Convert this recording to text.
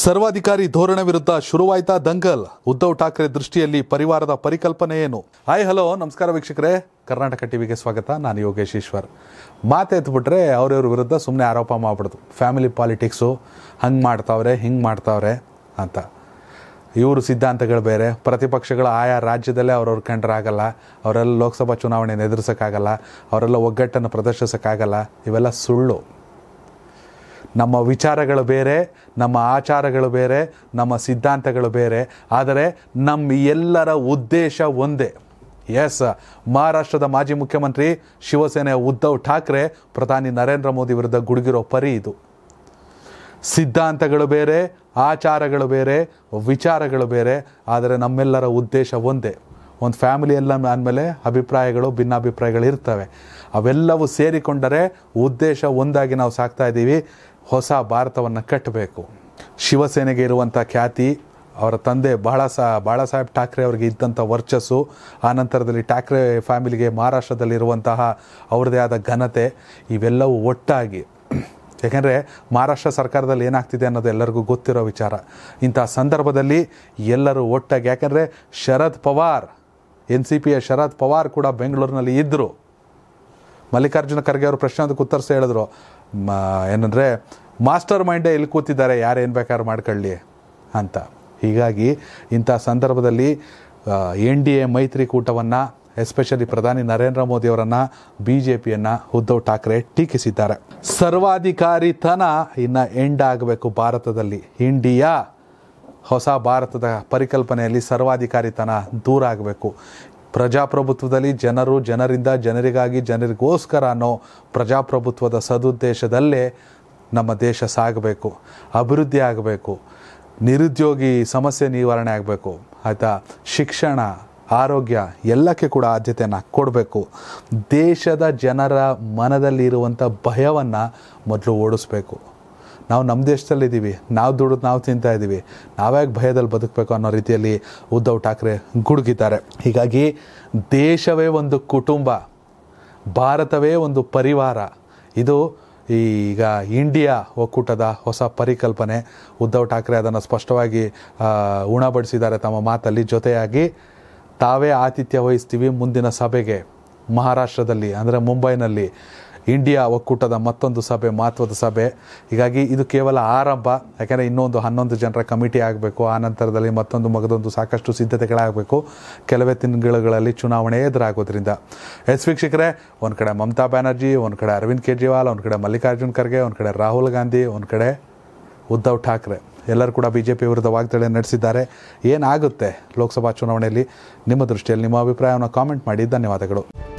ಸರ್ವಾಧಿಕಾರಿ ಧೋರಣೆ ವಿರುದ್ಧ ಶುರುವಾಯ್ತಾ ದಂಗಲ್ ಉದ್ಧವ್ ಠಾಕ್ರೆ ದೃಷ್ಟಿಯಲ್ಲಿ ಪರಿವಾರದ ಪರಿಕಲ್ಪನೆ ಏನು ಹಾಯ್ ಹಲೋ ನಮಸ್ಕಾರ ವೀಕ್ಷಕರೇ ಕರ್ನಾಟಕ ಟಿವಿಗೆ ಸ್ವಾಗತ ನಾನು ಯೋಗೇಶ್ ಈಶ್ವರ್ ಎತ್ಬಿಟ್ರೆ ಅವರವ್ರ ವಿರುದ್ಧ ಸುಮ್ಮನೆ ಆರೋಪ ಮಾಡ್ಬಿಡ್ದು ಫ್ಯಾಮಿಲಿ ಪಾಲಿಟಿಕ್ಸು ಹಂಗೆ ಮಾಡ್ತಾವ್ರೆ ಹಿಂಗೆ ಮಾಡ್ತಾವ್ರೆ ಅಂತ ಇವರು ಸಿದ್ಧಾಂತಗಳು ಬೇರೆ ಪ್ರತಿಪಕ್ಷಗಳು ಆಯಾ ರಾಜ್ಯದಲ್ಲೇ ಅವ್ರವ್ರ ಕಂಡ್ರಾಗಲ್ಲ ಅವರೆಲ್ಲ ಲೋಕಸಭಾ ಚುನಾವಣೆಯನ್ನು ಎದುರಿಸೋಕ್ಕಾಗಲ್ಲ ಅವರೆಲ್ಲ ಒಗ್ಗಟ್ಟನ್ನು ಪ್ರದರ್ಶಿಸೋಕ್ಕಾಗಲ್ಲ ಇವೆಲ್ಲ ಸುಳ್ಳು ನಮ್ಮ ವಿಚಾರಗಳು ಬೇರೆ ನಮ್ಮ ಆಚಾರಗಳು ಬೇರೆ ನಮ್ಮ ಸಿದ್ಧಾಂತಗಳು ಬೇರೆ ಆದರೆ ನಮ್ಮ ಎಲ್ಲರ ಉದ್ದೇಶ ಒಂದೇ ಎಸ್ ಮಹಾರಾಷ್ಟ್ರದ ಮಾಜಿ ಮುಖ್ಯಮಂತ್ರಿ ಶಿವಸೇನೆಯ ಉದ್ಧವ್ ಠಾಕ್ರೆ ಪ್ರಧಾನಿ ನರೇಂದ್ರ ಮೋದಿ ವಿರುದ್ಧ ಗುಡುಗಿರೋ ಪರಿ ಇದು ಸಿದ್ಧಾಂತಗಳು ಬೇರೆ ಆಚಾರಗಳು ಬೇರೆ ವಿಚಾರಗಳು ಬೇರೆ ಆದರೆ ನಮ್ಮೆಲ್ಲರ ಉದ್ದೇಶ ಒಂದೇ ಒಂದು ಎಲ್ಲ ಅಂದಮೇಲೆ ಅಭಿಪ್ರಾಯಗಳು ಭಿನ್ನಾಭಿಪ್ರಾಯಗಳು ಇರ್ತವೆ ಅವೆಲ್ಲವೂ ಸೇರಿಕೊಂಡರೆ ಉದ್ದೇಶ ಒಂದಾಗಿ ನಾವು ಸಾಕ್ತಾ ಇದ್ದೀವಿ ಹೊಸ ಭಾರತವನ್ನು ಕಟ್ಟಬೇಕು ಶಿವಸೇನೆಗೆ ಇರುವಂಥ ಖ್ಯಾತಿ ಅವರ ತಂದೆ ಬಾಳ ಸಾ ಬಾಳ ಸಾಹೇಬ್ ಠಾಕ್ರೆ ಅವರಿಗೆ ಇದ್ದಂಥ ವರ್ಚಸ್ಸು ಆ ನಂತರದಲ್ಲಿ ಠಾಕ್ರೆ ಫ್ಯಾಮಿಲಿಗೆ ಮಹಾರಾಷ್ಟ್ರದಲ್ಲಿರುವಂತಹ ಅವ್ರದ್ದೇ ಆದ ಘನತೆ ಇವೆಲ್ಲವೂ ಒಟ್ಟಾಗಿ ಯಾಕೆಂದರೆ ಮಹಾರಾಷ್ಟ್ರ ಸರ್ಕಾರದಲ್ಲಿ ಏನಾಗ್ತಿದೆ ಅನ್ನೋದು ಎಲ್ಲರಿಗೂ ಗೊತ್ತಿರೋ ವಿಚಾರ ಇಂಥ ಸಂದರ್ಭದಲ್ಲಿ ಎಲ್ಲರೂ ಒಟ್ಟಾಗಿ ಯಾಕೆಂದರೆ ಶರದ್ ಪವಾರ್ ಎನ್ ಸಿ ಪಿಯ ಶರದ್ ಪವಾರ್ ಕೂಡ ಬೆಂಗಳೂರಿನಲ್ಲಿ ಇದ್ದರು ಮಲ್ಲಿಕಾರ್ಜುನ ಖರ್ಗೆ ಅವರು ಪ್ರಶ್ನೆ ಅದಕ್ಕೆ ಉತ್ತರಿಸಿ ಹೇಳಿದ್ರು ಏನಂದರೆ ಮಾಸ್ಟರ್ ಮೈಂಡೇ ಇಲ್ಲಿ ಕೂತಿದ್ದಾರೆ ಏನು ಬೇಕಾದ್ರೂ ಮಾಡ್ಕೊಳ್ಳಿ ಅಂತ ಹೀಗಾಗಿ ಇಂಥ ಸಂದರ್ಭದಲ್ಲಿ ಎನ್ ಡಿ ಎ ಮೈತ್ರಿಕೂಟವನ್ನು ಎಸ್ಪೆಷಲಿ ಪ್ರಧಾನಿ ನರೇಂದ್ರ ಮೋದಿಯವರನ್ನು ಬಿ ಜೆ ಪಿಯನ್ನು ಉದ್ಧವ್ ಠಾಕ್ರೆ ಟೀಕಿಸಿದ್ದಾರೆ ಸರ್ವಾಧಿಕಾರಿತನ ಇನ್ನು ಎಂಡ್ ಆಗಬೇಕು ಭಾರತದಲ್ಲಿ ಇಂಡಿಯಾ ಹೊಸ ಭಾರತದ ಪರಿಕಲ್ಪನೆಯಲ್ಲಿ ಸರ್ವಾಧಿಕಾರಿತನ ದೂರ ಆಗಬೇಕು ಪ್ರಜಾಪ್ರಭುತ್ವದಲ್ಲಿ ಜನರು ಜನರಿಂದ ಜನರಿಗಾಗಿ ಜನರಿಗೋಸ್ಕರ ಅನ್ನೋ ಪ್ರಜಾಪ್ರಭುತ್ವದ ಸದುದ್ದೇಶದಲ್ಲೇ ನಮ್ಮ ದೇಶ ಸಾಗಬೇಕು ಅಭಿವೃದ್ಧಿ ಆಗಬೇಕು ನಿರುದ್ಯೋಗಿ ಸಮಸ್ಯೆ ನಿವಾರಣೆ ಆಗಬೇಕು ಆಯಿತಾ ಶಿಕ್ಷಣ ಆರೋಗ್ಯ ಎಲ್ಲಕ್ಕೆ ಕೂಡ ಆದ್ಯತೆಯನ್ನು ಕೊಡಬೇಕು ದೇಶದ ಜನರ ಮನದಲ್ಲಿರುವಂಥ ಭಯವನ್ನು ಮೊದಲು ಓಡಿಸ್ಬೇಕು ನಾವು ನಮ್ಮ ದೇಶದಲ್ಲಿದ್ದೀವಿ ನಾವು ದುಡಿದು ನಾವು ತಿಂತಾ ಇದ್ದೀವಿ ನಾವ್ಯಾಕೆ ಭಯದಲ್ಲಿ ಬದುಕಬೇಕು ಅನ್ನೋ ರೀತಿಯಲ್ಲಿ ಉದ್ಧವ್ ಠಾಕ್ರೆ ಗುಡುಗಿದ್ದಾರೆ ಹೀಗಾಗಿ ದೇಶವೇ ಒಂದು ಕುಟುಂಬ ಭಾರತವೇ ಒಂದು ಪರಿವಾರ ಇದು ಈಗ ಇಂಡಿಯಾ ಒಕ್ಕೂಟದ ಹೊಸ ಪರಿಕಲ್ಪನೆ ಉದ್ಧವ್ ಠಾಕ್ರೆ ಅದನ್ನು ಸ್ಪಷ್ಟವಾಗಿ ಉಣಬಡಿಸಿದ್ದಾರೆ ತಮ್ಮ ಮಾತಲ್ಲಿ ಜೊತೆಯಾಗಿ ತಾವೇ ಆತಿಥ್ಯ ವಹಿಸ್ತೀವಿ ಮುಂದಿನ ಸಭೆಗೆ ಮಹಾರಾಷ್ಟ್ರದಲ್ಲಿ ಅಂದರೆ ಮುಂಬೈನಲ್ಲಿ ಇಂಡಿಯಾ ಒಕ್ಕೂಟದ ಮತ್ತೊಂದು ಸಭೆ ಮಹತ್ವದ ಸಭೆ ಹೀಗಾಗಿ ಇದು ಕೇವಲ ಆರಂಭ ಯಾಕೆಂದರೆ ಇನ್ನೊಂದು ಹನ್ನೊಂದು ಜನರ ಕಮಿಟಿ ಆಗಬೇಕು ಆ ನಂತರದಲ್ಲಿ ಮತ್ತೊಂದು ಮಗದೊಂದು ಸಾಕಷ್ಟು ಸಿದ್ಧತೆಗಳಾಗಬೇಕು ಕೆಲವೇ ತಿಂಗಳುಗಳಲ್ಲಿ ಚುನಾವಣೆ ಎದುರಾಗೋದ್ರಿಂದ ಎಸ್ ವೀಕ್ಷಕರೇ ಒಂದು ಕಡೆ ಮಮತಾ ಬ್ಯಾನರ್ಜಿ ಒಂದು ಕಡೆ ಅರವಿಂದ್ ಕೇಜ್ರಿವಾಲ್ ಒಂದು ಕಡೆ ಮಲ್ಲಿಕಾರ್ಜುನ್ ಖರ್ಗೆ ಒಂದು ಕಡೆ ರಾಹುಲ್ ಗಾಂಧಿ ಒಂದು ಕಡೆ ಉದ್ಧವ್ ಠಾಕ್ರೆ ಎಲ್ಲರೂ ಕೂಡ ಬಿ ಜೆ ಪಿ ವಿರುದ್ಧ ವಾಗ್ದಾಳಿ ನಡೆಸಿದ್ದಾರೆ ಏನಾಗುತ್ತೆ ಲೋಕಸಭಾ ಚುನಾವಣೆಯಲ್ಲಿ ನಿಮ್ಮ ದೃಷ್ಟಿಯಲ್ಲಿ ನಿಮ್ಮ ಅಭಿಪ್ರಾಯವನ್ನು ಕಾಮೆಂಟ್ ಮಾಡಿ ಧನ್ಯವಾದಗಳು